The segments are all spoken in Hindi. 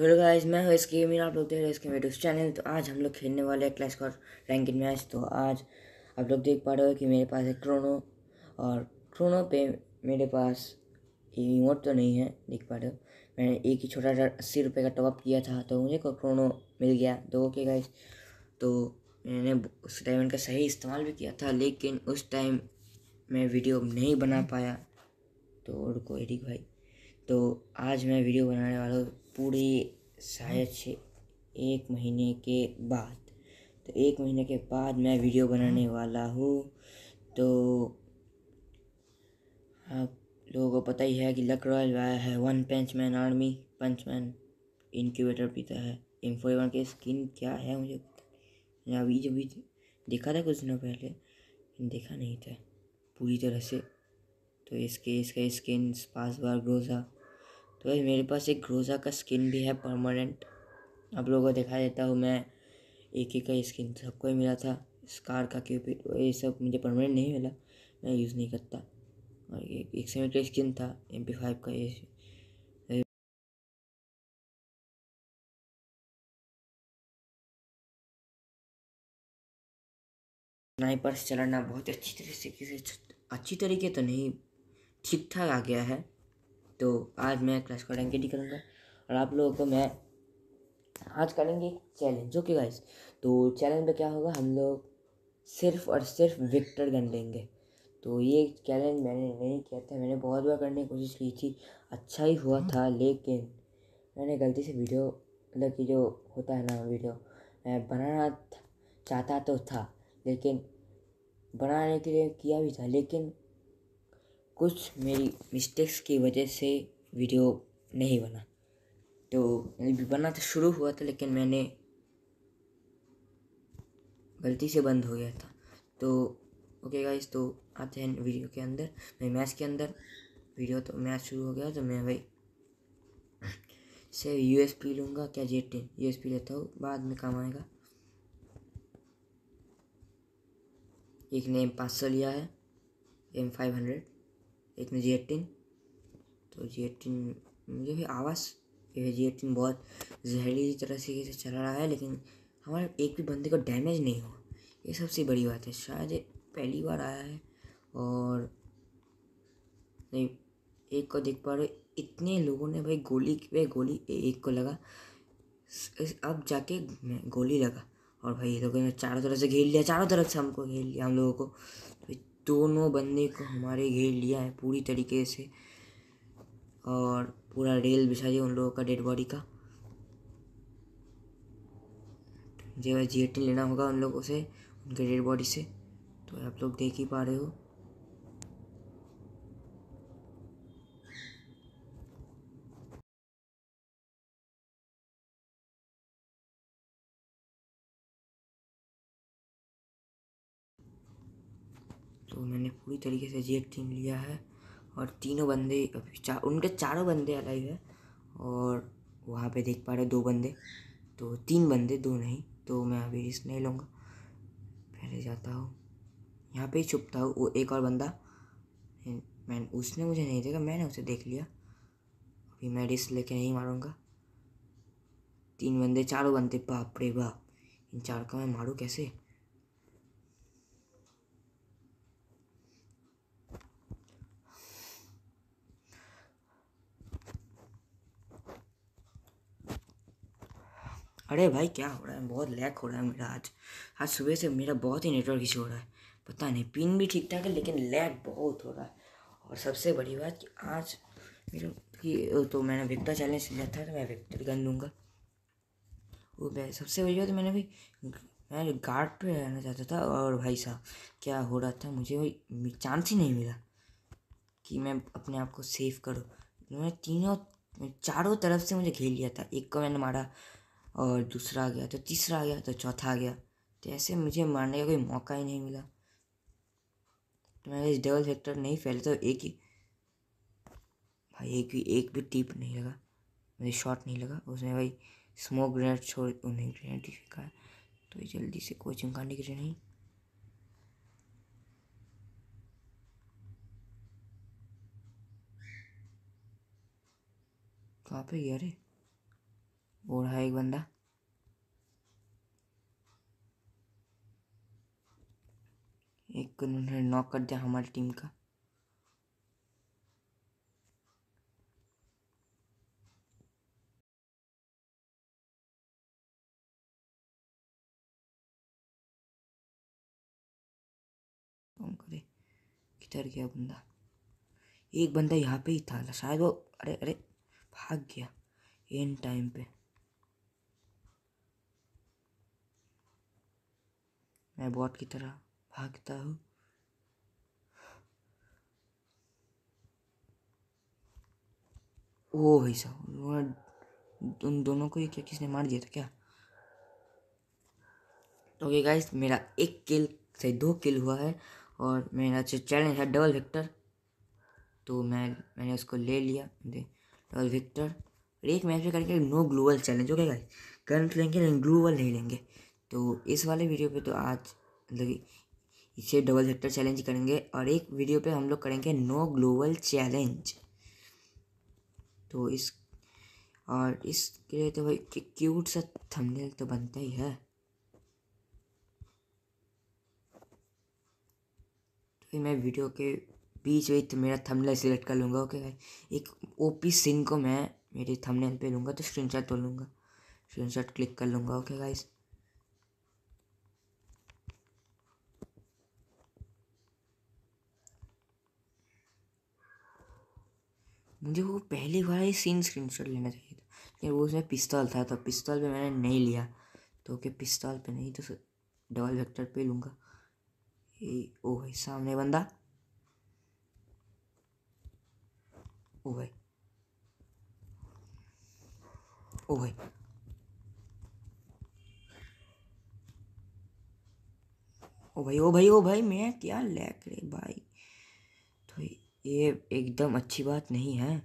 हेलो गाइस मैं हूँ इसके मेरा आप लोग देख रहे हैं इसके वीडियोस चैनल तो आज हम लोग खेलने वाले हैं क्लैश और रैंकिंग मैच तो आज आप लोग देख पा रहे हो कि मेरे पास है क्रोनो और क्रोनो पे मेरे पास इमोट तो नहीं है देख पा रहे हो मैंने एक ही छोटा सा अस्सी रुपये का टॉप किया था तो मुझे को क्रोनो मिल गया दो के गाइज तो मैंने उस डायमंड का सही इस्तेमाल भी किया था लेकिन उस टाइम मैं वीडियो नहीं बना पाया तो रुको एडिक भाई तो आज मैं वीडियो बनाने वाला हूँ पूरे शायद से एक महीने के बाद तो एक महीने के बाद मैं वीडियो बनाने हाँ। वाला हूँ तो आप लोगों को पता ही है कि लक रॉयल आया है one punch man army punch man incubator पीता है इन्फो वन के स्किन क्या है मुझे अभी जब भी देखा था कुछ दिनों पहले देखा नहीं था पूरी तरह से तो इसके इसका स्किन पास बार ग्रोजा तो भाई मेरे पास एक ग्रोज़ा का स्किन भी है परमानेंट आप लोगों को दिखा देता हूँ मैं एक एक का स्किन सबको ही मिला था स्कार का क्यूपिड ये सब मुझे परमानेंट नहीं मिला मैं यूज़ नहीं करता और ये एक सेमी का स्किन था एम पी फाइव का ये स्नाइपर से चलाना बहुत अच्छी तरीके से अच्छी तरीके तो नहीं ठीक ठाक आ गया है तो आज मैं क्लैश कार्ड एंकेटी करूँगा और आप लोगों को मैं आज करेंगे चैलेंज ओके गाइस तो चैलेंज में क्या होगा हम लोग सिर्फ और सिर्फ विक्टर गन लेंगे तो ये चैलेंज मैंने नहीं किया था मैंने बहुत बार करने की कोशिश की थी अच्छा ही हुआ था लेकिन मैंने गलती से वीडियो मतलब कि जो होता है ना वीडियो मैं बनाना चाहता तो था लेकिन बनाने के लिए किया भी था लेकिन कुछ मेरी मिस्टेक्स की वजह से वीडियो नहीं बना तो बना तो शुरू हुआ था लेकिन मैंने गलती से बंद हो गया था तो ओके गाइस तो आते हैं वीडियो के अंदर मैं मैच के अंदर वीडियो तो मैच शुरू हो गया तो मैं भाई से यू एस पी लूँगा क्या J ten U S P लेता हूँ बाद में काम आएगा एक ने एम पाँच सौ लिया है एम फाइव हंड्रेड एक में जी एटीन तो जी एटीन मुझे भी आवाज़ जी एटीन बहुत जहरीली तरह से से चला रहा है लेकिन हमारे एक भी बंदे को डैमेज नहीं हुआ ये सबसे बड़ी बात है शायद पहली बार आया है और नहीं एक को देख पा रहे इतने लोगों ने भाई गोली पे गोली एक को लगा अब जाके गोली लगा और भाई ये लोगों ने चारों तरफ से घेर लिया चारों तरफ से हमको घेर लिया हम लोगों को दोनों बंदे को हमारे घेर लिया है पूरी तरीके से और पूरा रेल बिछा दिया उन लोगों का डेड बॉडी का जो है जी लेना होगा उन लोगों से उनके डेड बॉडी से तो आप लोग देख ही पा रहे हो पूरी तरीके से जेट टीम लिया है और तीनों बंदे चार उनके चारों बंदे अलग है और वहाँ पे देख पा रहे दो बंदे तो तीन बंदे दो नहीं तो मैं अभी रिस्क नहीं लूँगा पहले जाता हूँ यहाँ पे ही छुपता हूँ वो एक और बंदा मैं उसने मुझे नहीं देखा मैंने उसे देख लिया अभी मैं रिस्क लेके नहीं मारूँगा तीन बंदे चारों बंदे बाप रे बाप इन चार का मैं मारूँ कैसे अरे भाई क्या हो रहा है बहुत लैक हो रहा है मेरा आज आज सुबह से मेरा बहुत ही नेटवर्क इशू हो रहा है पता नहीं पिन भी ठीक ठाक है लेकिन लैग बहुत हो रहा है और सबसे बड़ी बात कि आज मेरा कि तो मैंने विक्टर चैलेंज लिया था तो मैं विक्टर गन दूंगा वो मैं सबसे बड़ी बात मैंने भी मैं गार्ड पे रहना चाहता था और भाई साहब क्या हो रहा था मुझे भाई चांस ही नहीं मिला कि मैं अपने आप को सेफ करूँ मैंने तीनों चारों तरफ से मुझे घेर लिया था एक को मैंने मारा और दूसरा आ गया तो तीसरा आ गया तो चौथा आ गया तो ऐसे मुझे मारने का कोई मौका ही नहीं मिला तो मैंने डबल सेक्टर नहीं फैले तो एक ही भाई एक भी एक भी टिप नहीं लगा मुझे शॉट नहीं लगा उसने भाई स्मोक ग्रेनेड छोड़ उन्हें ग्रेनेड ही फेंका तो जल्दी से कोचिंग का लिए नहीं कहाँ पे गया रे वो एक बंदा एक उन्होंने नॉक कर दिया हमारी टीम का किधर गया बंदा एक बंदा यहाँ पे ही था शायद वो अरे अरे भाग गया एन टाइम पे मैं बॉट की तरह भागता हूँ ओ भाई साहब उन्होंने उन दोनों को ही क्या किसने मार दिया था क्या ओके okay गाइस मेरा एक किल से दो किल हुआ है और मेरा जो चैलेंज है डबल विक्टर तो मैं मैंने उसको ले लिया डबल विक्टर और एक मैच में करके no global challenge okay guys current लेंगे लेकिन ग्लोबल नहीं लेंगे तो इस वाले वीडियो पे तो आज मतलब इसे डबल हेक्टर चैलेंज करेंगे और एक वीडियो पे हम लोग करेंगे नो ग्लोबल चैलेंज तो इस और इसके लिए तो भाई क्यूट सा थंबनेल तो बनता ही है तो मैं वीडियो के बीच में तो मेरा थंबनेल सिलेक्ट कर लूँगा ओके भाई एक ओपी सिंह को मैं मेरे थंबनेल पे लूँगा तो स्क्रीनशॉट तो लूँगा स्क्रीनशॉट क्लिक कर लूँगा ओके भाई मुझे वो पहली बार ही सीन स्क्रीन शॉट लेना चाहिए था लेकिन वो उसमें पिस्तौल था तो पिस्तौल पे मैंने नहीं लिया तो ओके पिस्तौल पे नहीं तो डबल वेक्टर पे लूँगा ओ भाई सामने बंदा ओ भाई ओ भाई ओ भाई ओ भाई ओ भाई मैं क्या लैक रे भाई ये एकदम अच्छी बात नहीं है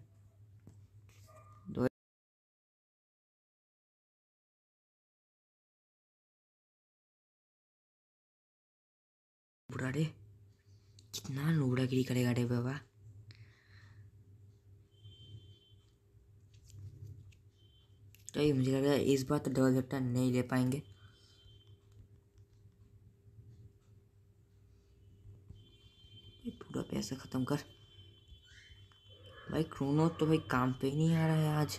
बुराडे रे कितना लुगड़ागिरी करेगा रे बाबा तो मुझे लग रहा है इस बार तो डबल झपटा नहीं ले पाएंगे पूरा पैसा ख़त्म कर भाई क्रोनो तो भाई काम पे ही नहीं आ रहा है आज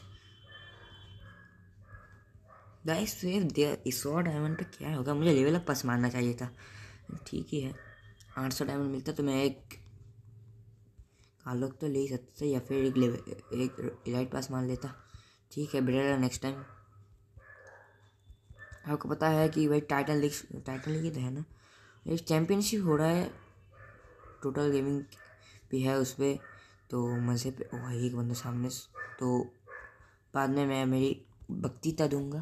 गाइस तो सिर्फ इस और डायमंड पे क्या होगा मुझे लेवल अप पास मारना चाहिए था ठीक ही है आठ सौ डायमंड मिलता तो मैं एक कालोक तो ले ही सकता था या फिर एक लेवल एक लाइट पास मार लेता ठीक है बेटर नेक्स्ट टाइम आपको पता है कि भाई टाइटल लीग टाइटल लीग तो है ना एक चैम्पियनशिप हो रहा है टोटल गेमिंग भी है उस पर तो मज़े पे वही एक बंदा सामने तो बाद में मैं मेरी बक्तिता दूंगा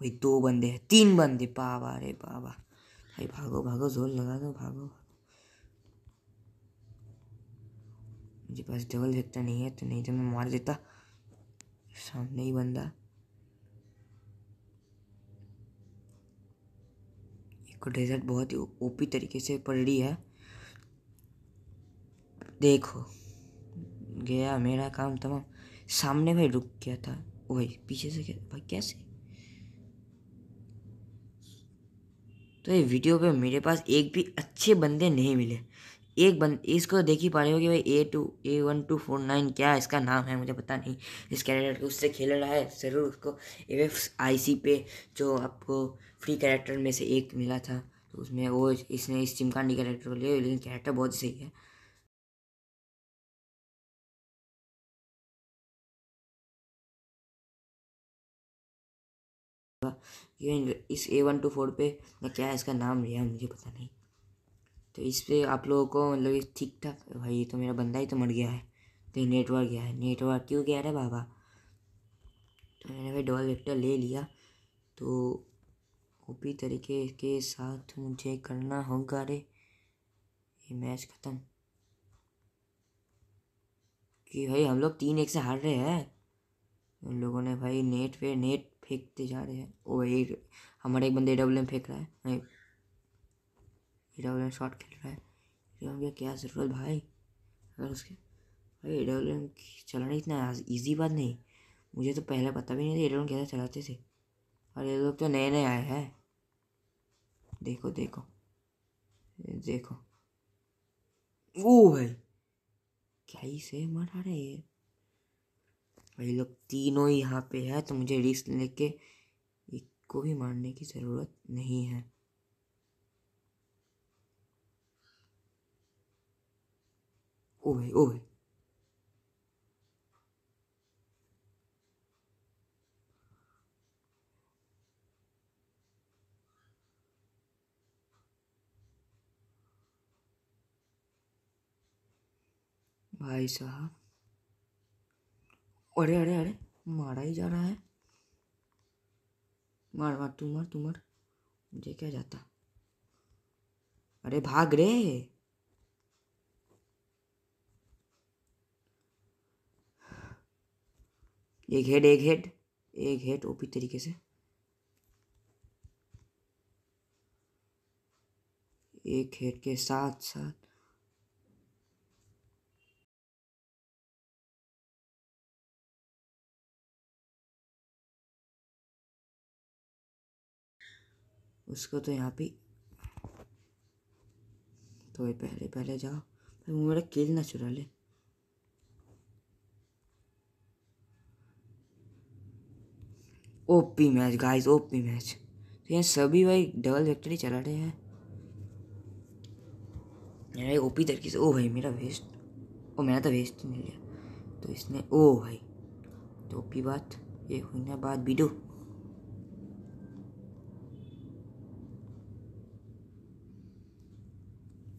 भाई दो बंदे हैं तीन बंदे बाबा रे बाबा भाई भागो भागो जोर लगा दो भागो मेरे पास डबल सेक्टर नहीं है तो नहीं तो मैं मार देता सामने ही बंदा डेजर्ट बहुत ही ओपी तरीके से पड़ी है देखो गया मेरा काम तमाम सामने भाई रुक गया था वही पीछे से क्या भाई कैसे तो ये वीडियो पे मेरे पास एक भी अच्छे बंदे नहीं मिले एक बंद इसको देख ही पा रहे हो कि भाई A two A one two four nine क्या इसका नाम है मुझे पता नहीं इस कैरेक्टर को उससे खेल रहा है ज़रूर उसको एफ आई सी पे जो आपको फ्री कैरेक्टर में से एक मिला था तो उसमें वो इसने इस चिमकांडी कैरेक्टर को लिया लेकिन कैरेक्टर बहुत सही है इस ए वन टू फोर पे मैं क्या इसका नाम लिया मुझे पता नहीं तो इस पर आप लोगों को मतलब ठीक ठाक भाई ये तो मेरा बंदा ही तो मर गया है तो ये नेटवर्क गया है नेटवर्क क्यों गया रे बाबा तो मैंने भाई डबल वेक्टर ले लिया तो ओपी तरीके के साथ मुझे करना होगा रे ये मैच ख़त्म कि भाई हम लोग तीन एक से हार रहे हैं उन लोगों ने भाई नेट पे नेट फेंकते जा रहे हैं ओ भाई हमारे एक बंदे डब्ल्यू में फेंक रहा है एन शॉट खेल रहा है एम की क्या ज़रूरत भाई अगर उसके भाई एम चलाना इतना ईजी बात नहीं मुझे तो पहले पता भी नहीं था ईडब्ल्यू कैसे चलाते थे और ये लोग तो नए नए आए हैं देखो देखो देखो वो भाई क्या ही से मरा रहे ये भाई लोग तीनों यहाँ पे है तो मुझे रिस्क लेके एक को भी मारने की ज़रूरत नहीं है Oi, oi. भाई साहब अरे अरे अरे मारा ही जा रहा है मार मार तू मार तू मार मुझे क्या जाता अरे भाग रे एक हेड एक हेड एक हेड ओपी तरीके से एक हेड के साथ साथ उसको तो यहाँ पे तो पहले पहले जाओ मेरा किल ना चुरा ले OP match guys OP match तो यहाँ सभी भाई डबल फैक्ट्री चला रहे हैं मेरा ओपी तरीके से ओ भाई मेरा वेस्ट ओ मेरा तो वेस्ट ही मिल गया तो इसने ओ भाई तो ओपी बात ये हुई ना बात वीडियो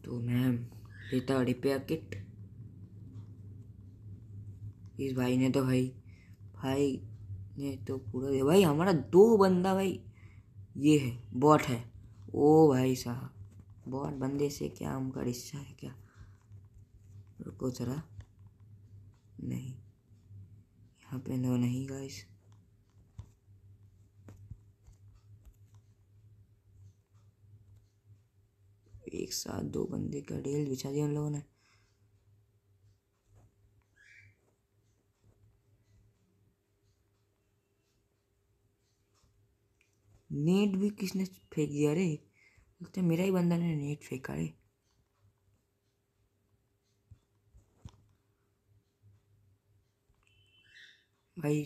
तो मैम लेता रिपेयर किट इस भाई ने तो भाई भाई ये तो पूरा भाई हमारा दो बंदा भाई ये है बॉट है ओ भाई साहब बॉट बंदे से क्या उनका रिश्ता है क्या रुको जरा नहीं यहाँ पे नो तो नहीं गाइस एक साथ दो बंदे का डेल बिछा दिया हम लोगों ने नेट भी किसने फेंक दिया रे लगता है मेरा ही बंदा ने नेट फेंका रे भाई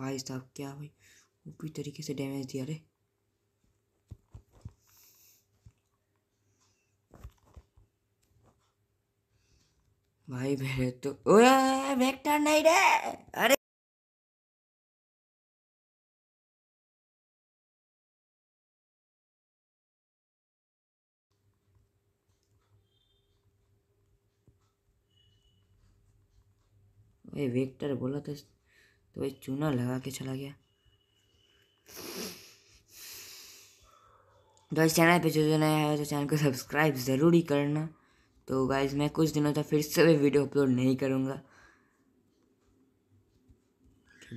भाई साहब क्या भाई ऊपरी तरीके से डैमेज दिया रे भाई मेरे तो ओए वेक्टर नहीं रे अरे वही वेक्टर बोला था तो ये तो चूना लगा के चला गया तो इस चैनल पे जो जो नया है तो चैनल को सब्सक्राइब ज़रूरी करना तो गाइज मैं कुछ दिनों तक फिर से वीडियो अपलोड नहीं करूँगा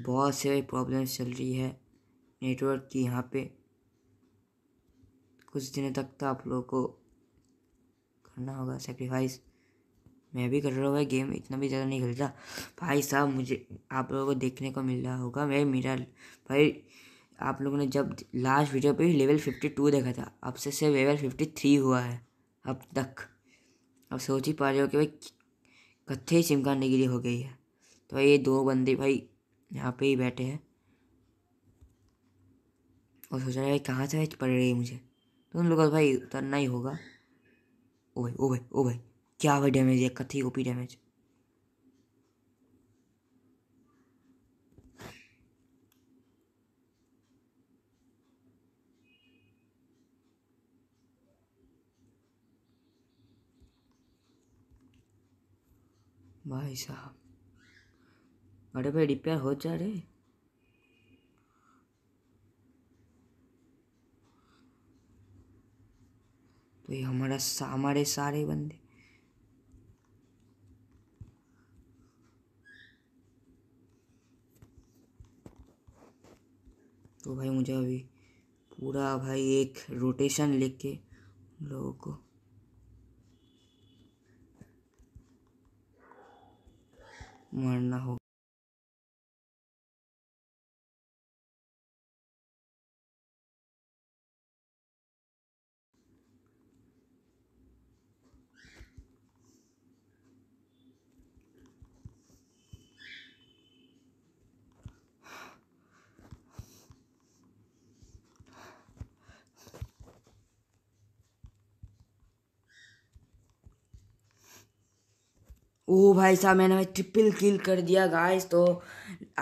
बहुत से प्रॉब्लम्स चल रही है नेटवर्क की यहाँ पे कुछ दिनों तक तो आप लोगों को करना होगा सेक्रीफाइस मैं भी कर रहा हूँ गेम इतना भी ज़्यादा नहीं खेलता भाई साहब मुझे आप लोगों को देखने को मिल रहा होगा मैं मेरा भाई आप लोगों ने जब लास्ट वीडियो पे लेवल फिफ्टी टू देखा था अब से लेवल फिफ्टी थ्री हुआ है अब तक अब सोच ही पा रहे हो कि भाई कत्थे ही चिमकाने के लिए हो गई है तो ये दो बंदे भाई यहाँ पे ही बैठे हैं और सोच रहे भाई कहाँ से भाई पड़ रही है मुझे तो उन लोगों को भाई उतरना ही होगा ओ भाई ओ भाई ओ भाई क्या भाई डैमेज है कत्थी ओपी डैमेज भाई साहब अरे भाई रिपेयर हो जा रहे तो ये हमारा हमारे सारे बंदे तो भाई मुझे अभी पूरा भाई एक रोटेशन लेके लोगों को मरना होगा ओ भाई साहब मैंने ट्रिपल किल कर दिया गाइस तो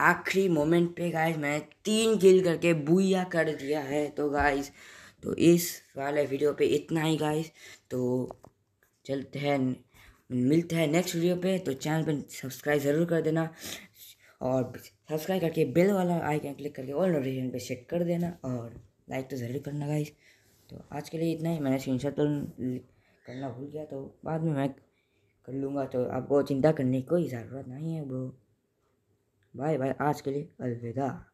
आखिरी मोमेंट पे गाइस मैंने तीन किल करके बुया कर दिया है तो गाइस तो इस वाले वीडियो पे इतना ही गाइस तो चलते हैं मिलते हैं नेक्स्ट वीडियो पे तो चैनल पे सब्सक्राइब ज़रूर कर देना और सब्सक्राइब करके बेल वाला आइकन क्लिक करके ऑल नोटिफिकेशन पे सेट कर देना और लाइक तो ज़रूर करना गाइस तो आज के लिए इतना ही मैंने स्क्रीन तो करना भूल गया तो बाद में मैं कर लूँगा तो आपको चिंता करने की कोई ज़रूरत नहीं है ब्रो बाय बाय आज के लिए अलविदा